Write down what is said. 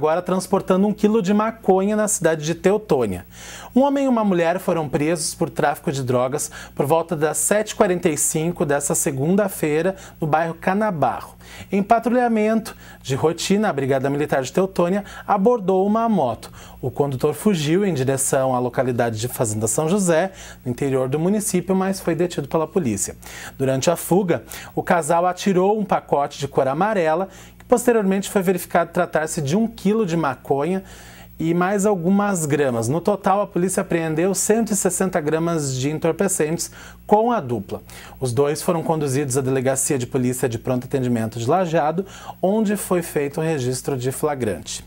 Agora transportando um quilo de maconha na cidade de Teutônia. Um homem e uma mulher foram presos por tráfico de drogas por volta das 7h45 dessa segunda-feira no bairro Canabarro. Em patrulhamento de rotina, a Brigada Militar de Teutônia abordou uma moto. O condutor fugiu em direção à localidade de Fazenda São José, no interior do município, mas foi detido pela polícia. Durante a fuga, o casal atirou um pacote de cor amarela Posteriormente foi verificado tratar-se de um quilo de maconha e mais algumas gramas. No total, a polícia apreendeu 160 gramas de entorpecentes com a dupla. Os dois foram conduzidos à Delegacia de Polícia de Pronto Atendimento de Lajeado, onde foi feito o registro de flagrante.